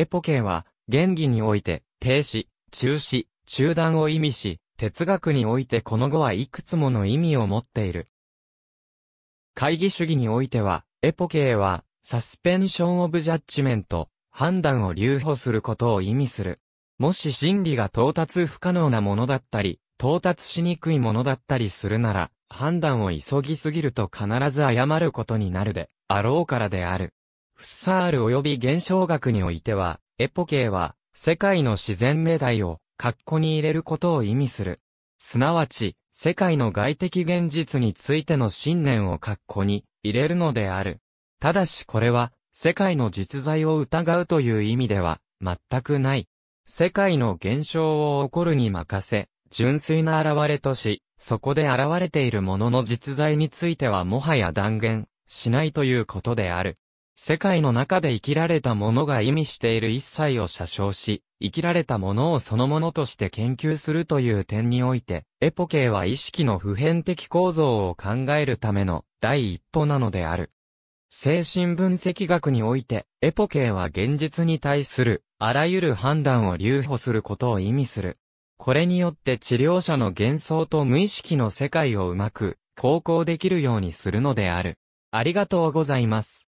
エポケーは、原義において、停止、中止、中断を意味し、哲学においてこの語はいくつもの意味を持っている。会議主義においては、エポケーは、サスペンション・オブ・ジャッジメント、判断を留保することを意味する。もし真理が到達不可能なものだったり、到達しにくいものだったりするなら、判断を急ぎすぎると必ず謝ることになるで、あろうからである。フッサール及び現象学においては、エポケーは、世界の自然命題を、括弧に入れることを意味する。すなわち、世界の外的現実についての信念を括弧に入れるのである。ただしこれは、世界の実在を疑うという意味では、全くない。世界の現象を起こるに任せ、純粋な現れとし、そこで現れているものの実在についてはもはや断言しないということである。世界の中で生きられたものが意味している一切を写生し、生きられたものをそのものとして研究するという点において、エポケーは意識の普遍的構造を考えるための第一歩なのである。精神分析学において、エポケーは現実に対する、あらゆる判断を留保することを意味する。これによって治療者の幻想と無意識の世界をうまく、航行できるようにするのである。ありがとうございます。